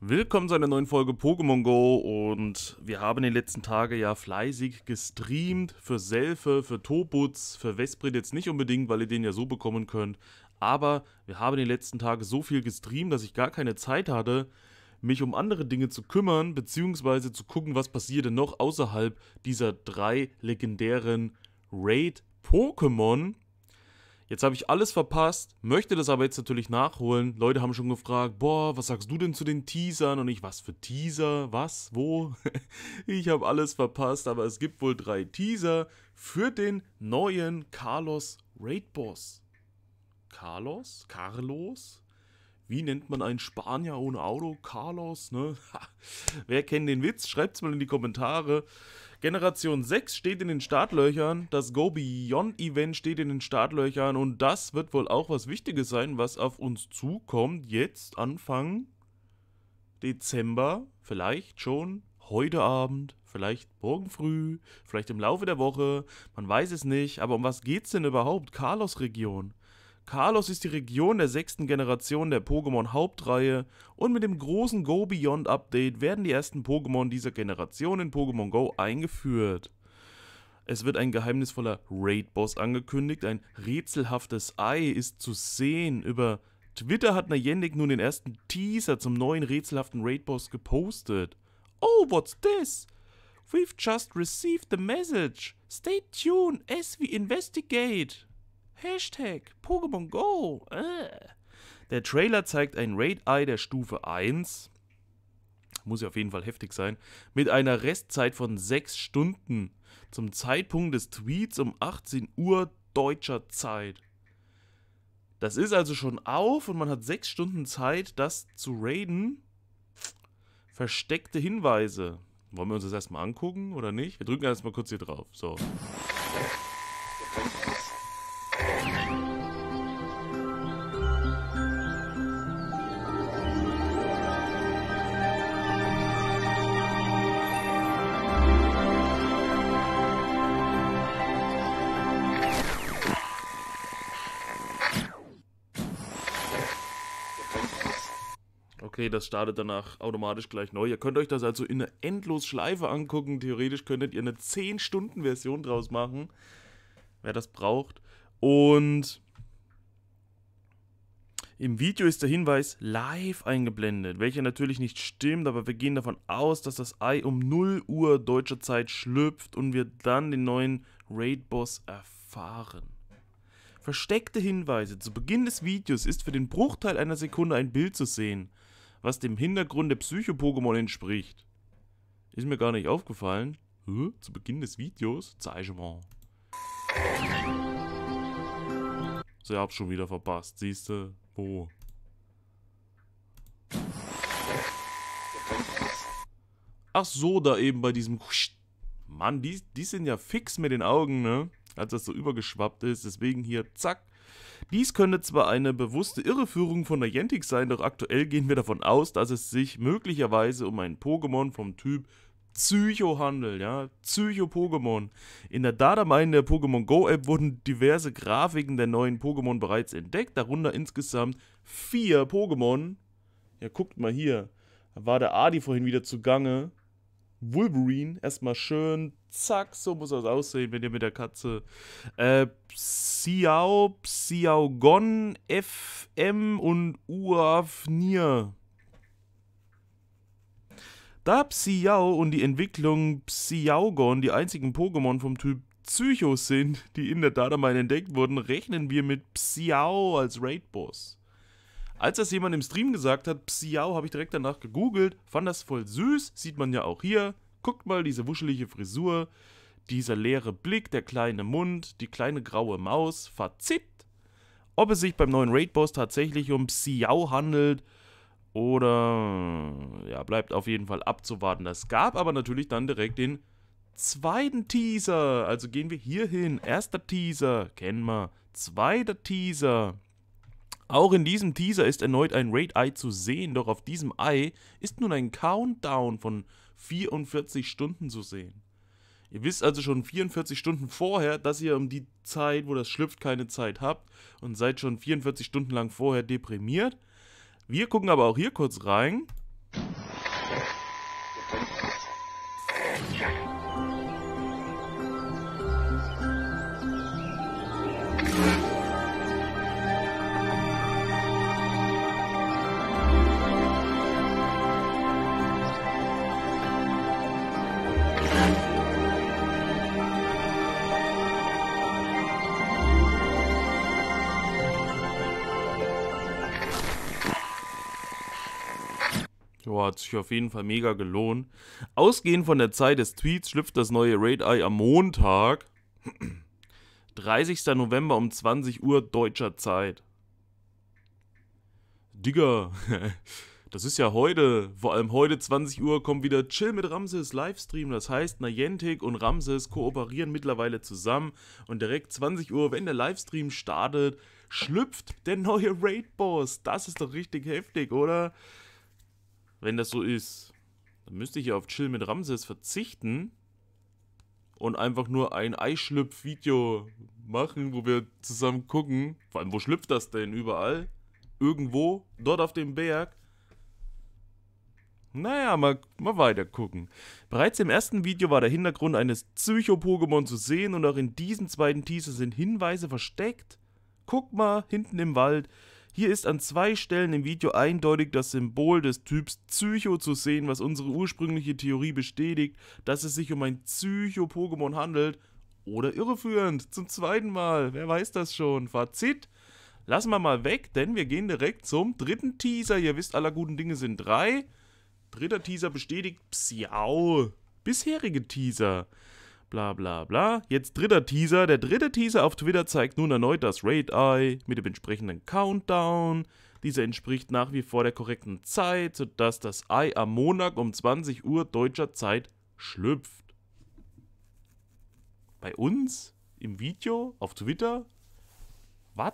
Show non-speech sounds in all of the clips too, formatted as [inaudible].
Willkommen zu einer neuen Folge Pokémon Go und wir haben in den letzten Tagen ja fleißig gestreamt für Selfe, für Tobutz, für Vesprit jetzt nicht unbedingt, weil ihr den ja so bekommen könnt, aber wir haben in den letzten Tagen so viel gestreamt, dass ich gar keine Zeit hatte, mich um andere Dinge zu kümmern, beziehungsweise zu gucken, was passierte noch außerhalb dieser drei legendären Raid-Pokémon, Jetzt habe ich alles verpasst, möchte das aber jetzt natürlich nachholen. Leute haben schon gefragt, boah, was sagst du denn zu den Teasern? Und ich, was für Teaser? Was? Wo? [laughs] ich habe alles verpasst, aber es gibt wohl drei Teaser für den neuen Carlos Raid Boss. Carlos? Carlos? Wie nennt man einen Spanier ohne Auto? Carlos, ne? [laughs] Wer kennt den Witz? Schreibt es mal in die Kommentare. Generation 6 steht in den Startlöchern, das Go Beyond Event steht in den Startlöchern und das wird wohl auch was Wichtiges sein, was auf uns zukommt. Jetzt Anfang Dezember, vielleicht schon heute Abend, vielleicht morgen früh, vielleicht im Laufe der Woche, man weiß es nicht. Aber um was geht es denn überhaupt? Carlos-Region. Carlos ist die Region der sechsten Generation der Pokémon-Hauptreihe und mit dem großen Go Beyond Update werden die ersten Pokémon dieser Generation in Pokémon Go eingeführt. Es wird ein geheimnisvoller Raid-Boss angekündigt, ein rätselhaftes Ei ist zu sehen. Über Twitter hat Niantic nun den ersten Teaser zum neuen rätselhaften Raid-Boss gepostet. Oh, what's this? We've just received the message. Stay tuned as we investigate. Hashtag Pokémon Go. Äh. Der Trailer zeigt ein Raid-Eye der Stufe 1. Muss ja auf jeden Fall heftig sein. Mit einer Restzeit von 6 Stunden. Zum Zeitpunkt des Tweets um 18 Uhr deutscher Zeit. Das ist also schon auf und man hat 6 Stunden Zeit, das zu raiden. Versteckte Hinweise. Wollen wir uns das erstmal angucken oder nicht? Wir drücken erstmal kurz hier drauf. So. okay, das startet danach automatisch gleich neu. Ihr könnt euch das also in einer Endlosschleife angucken. Theoretisch könntet ihr eine 10-Stunden-Version draus machen, wer das braucht. Und im Video ist der Hinweis live eingeblendet, welcher natürlich nicht stimmt, aber wir gehen davon aus, dass das Ei um 0 Uhr deutscher Zeit schlüpft und wir dann den neuen Raid-Boss erfahren. Versteckte Hinweise zu Beginn des Videos ist für den Bruchteil einer Sekunde ein Bild zu sehen was dem Hintergrund der Psycho-Pokémon entspricht. Ist mir gar nicht aufgefallen. Huh? Zu Beginn des Videos? Zeige mal. So, ich hab's schon wieder verpasst. Siehste? Wo? Oh. Ach so, da eben bei diesem... Mann, die, die sind ja fix mit den Augen, ne? Als das so übergeschwappt ist. Deswegen hier, zack, dies könnte zwar eine bewusste Irreführung von Niantic sein, doch aktuell gehen wir davon aus, dass es sich möglicherweise um ein Pokémon vom Typ Psycho handelt, ja, Psycho-Pokémon. In der Datamine der Pokémon Go App wurden diverse Grafiken der neuen Pokémon bereits entdeckt, darunter insgesamt vier Pokémon. Ja, guckt mal hier, da war der Adi vorhin wieder zugange. Wolverine, erstmal schön, zack, so muss das aussehen, wenn ihr mit der Katze. Äh, Psy Xiao, Xiaogon, FM und Uafnir. Da Psiao und die Entwicklung Xiaogon die einzigen Pokémon vom Typ Psycho sind, die in der Mine entdeckt wurden, rechnen wir mit Psiao als Raid-Boss. Als das jemand im Stream gesagt hat, Psiao habe ich direkt danach gegoogelt, fand das voll süß, sieht man ja auch hier. Guckt mal diese wuschelige Frisur. Dieser leere Blick, der kleine Mund, die kleine graue Maus, verzippt, Ob es sich beim neuen Raid-Boss tatsächlich um Xiao handelt oder... Ja, bleibt auf jeden Fall abzuwarten. Das gab aber natürlich dann direkt den zweiten Teaser. Also gehen wir hier hin. Erster Teaser, kennen wir. Zweiter Teaser. Auch in diesem Teaser ist erneut ein Raid-Ei zu sehen, doch auf diesem Ei ist nun ein Countdown von 44 Stunden zu sehen. Ihr wisst also schon 44 Stunden vorher, dass ihr um die Zeit, wo das schlüpft, keine Zeit habt und seid schon 44 Stunden lang vorher deprimiert. Wir gucken aber auch hier kurz rein. Boah, hat sich auf jeden Fall mega gelohnt. Ausgehend von der Zeit des Tweets schlüpft das neue Raid Eye am Montag, 30. November um 20 Uhr deutscher Zeit. Digga, [laughs] das ist ja heute, vor allem heute 20 Uhr kommt wieder Chill mit Ramses Livestream. Das heißt, Niantic und Ramses kooperieren mittlerweile zusammen und direkt 20 Uhr, wenn der Livestream startet, schlüpft der neue Raid Boss. Das ist doch richtig heftig, oder? Wenn das so ist, dann müsste ich ja auf Chill mit Ramses verzichten und einfach nur ein Eischlüpf-Video machen, wo wir zusammen gucken. Vor allem, wo schlüpft das denn überall? Irgendwo? Dort auf dem Berg? Naja, mal, mal weiter gucken. Bereits im ersten Video war der Hintergrund eines Psycho-Pokémon zu sehen und auch in diesem zweiten Teaser sind Hinweise versteckt. Guck mal, hinten im Wald hier ist an zwei Stellen im Video eindeutig das Symbol des Typs Psycho zu sehen, was unsere ursprüngliche Theorie bestätigt, dass es sich um ein Psycho-Pokémon handelt. Oder irreführend, zum zweiten Mal, wer weiß das schon. Fazit, lassen wir mal weg, denn wir gehen direkt zum dritten Teaser. Ihr wisst, aller guten Dinge sind drei. Dritter Teaser bestätigt Psiau. Bisherige Teaser. Bla bla bla. Jetzt dritter Teaser. Der dritte Teaser auf Twitter zeigt nun erneut das Raid Eye mit dem entsprechenden Countdown. Dieser entspricht nach wie vor der korrekten Zeit, sodass das Ei am Montag um 20 Uhr deutscher Zeit schlüpft. Bei uns? Im Video? Auf Twitter? Was?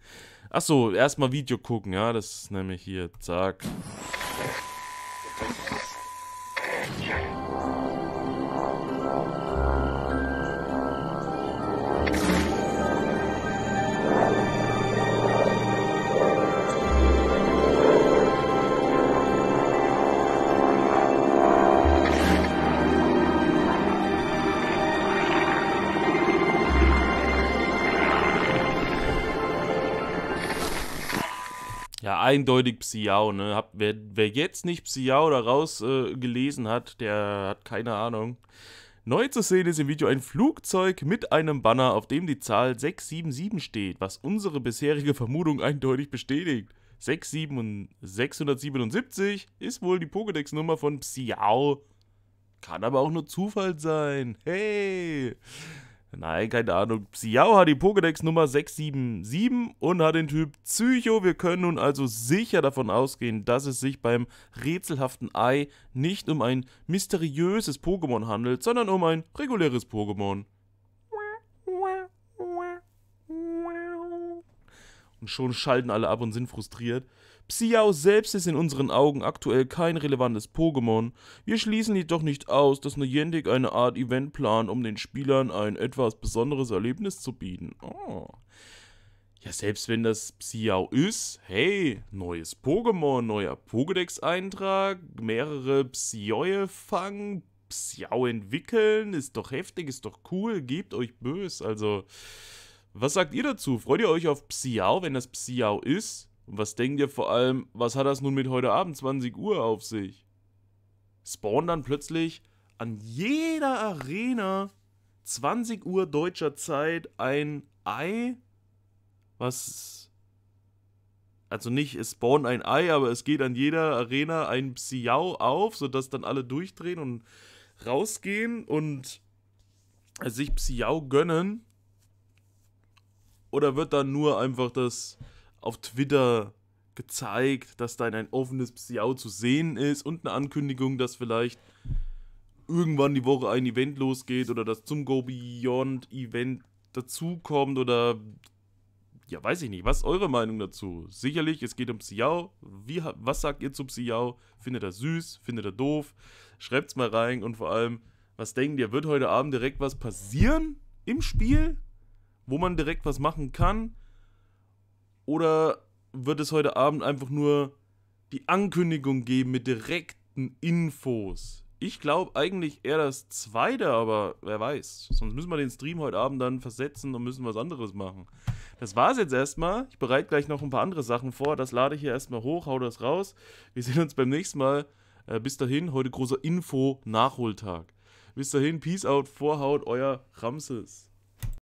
[laughs] Achso, erstmal Video gucken, ja, das ist nämlich hier, zack. Äh, eindeutig Psiao, ne? Hab, wer, wer jetzt nicht Psiao daraus äh, gelesen hat, der hat keine Ahnung. Neu zu sehen ist im Video ein Flugzeug mit einem Banner, auf dem die Zahl 677 steht, was unsere bisherige Vermutung eindeutig bestätigt. 677 ist wohl die Pokédex-Nummer von Psiao. Kann aber auch nur Zufall sein. Hey! Nein, keine Ahnung. Xiao hat die Pokédex Nummer 677 und hat den Typ Psycho. Wir können nun also sicher davon ausgehen, dass es sich beim rätselhaften Ei nicht um ein mysteriöses Pokémon handelt, sondern um ein reguläres Pokémon. Und schon schalten alle ab und sind frustriert. Psiao selbst ist in unseren Augen aktuell kein relevantes Pokémon. Wir schließen jedoch nicht aus, dass Niantic eine Art Event plant, um den Spielern ein etwas besonderes Erlebnis zu bieten. Oh. Ja, selbst wenn das Psiao ist, hey, neues Pokémon, neuer Pokédex-Eintrag, mehrere Psioe fangen, Psiao entwickeln, ist doch heftig, ist doch cool, gebt euch bös, also was sagt ihr dazu? Freut ihr euch auf Psiao, wenn das Psiao ist? Und was denkt ihr vor allem, was hat das nun mit heute Abend 20 Uhr auf sich? Spawn dann plötzlich an jeder Arena 20 Uhr deutscher Zeit ein Ei, was also nicht es spawnt ein Ei, aber es geht an jeder Arena ein Psiao auf, sodass dann alle durchdrehen und rausgehen und sich Psiao gönnen. Oder wird da nur einfach das auf Twitter gezeigt, dass dann ein offenes Psiau zu sehen ist und eine Ankündigung, dass vielleicht irgendwann die Woche ein Event losgeht oder dass zum Go Beyond Event dazukommt oder ja, weiß ich nicht. Was ist eure Meinung dazu? Sicherlich, es geht um Psiau. Wie, was sagt ihr zu Psiau? Findet er süß? Findet er doof? Schreibt's mal rein und vor allem, was denkt ihr? Wird heute Abend direkt was passieren im Spiel? wo man direkt was machen kann? Oder wird es heute Abend einfach nur die Ankündigung geben mit direkten Infos? Ich glaube eigentlich eher das Zweite, aber wer weiß. Sonst müssen wir den Stream heute Abend dann versetzen und müssen was anderes machen. Das war's jetzt erstmal. Ich bereite gleich noch ein paar andere Sachen vor. Das lade ich hier erstmal hoch, hau das raus. Wir sehen uns beim nächsten Mal. Äh, bis dahin, heute großer Info-Nachholtag. Bis dahin, Peace out, Vorhaut, euer Ramses.